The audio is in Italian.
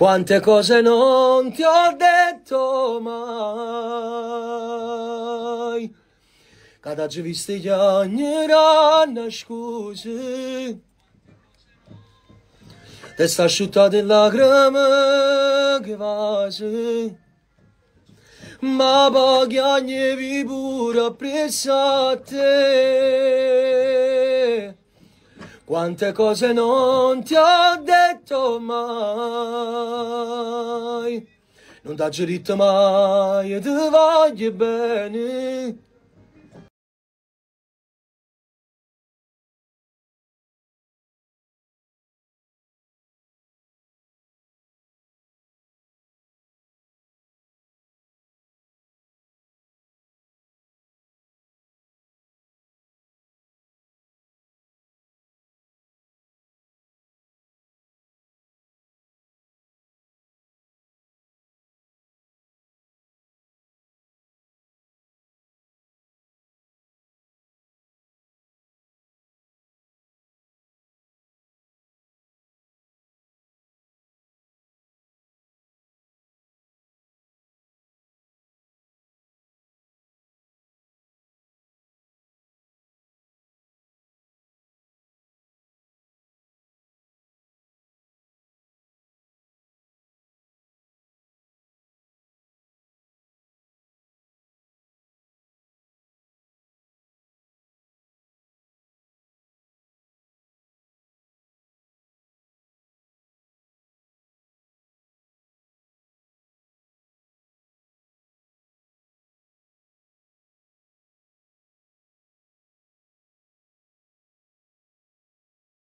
Quante cose non ti ho detto mai. Cada giusti chiagneranno scuse. Testa asciutta di lacrime che vasi. Ma poi vi pure apprezza Quante cose non ti ho detto mai non da gerita mai, e te vai bene.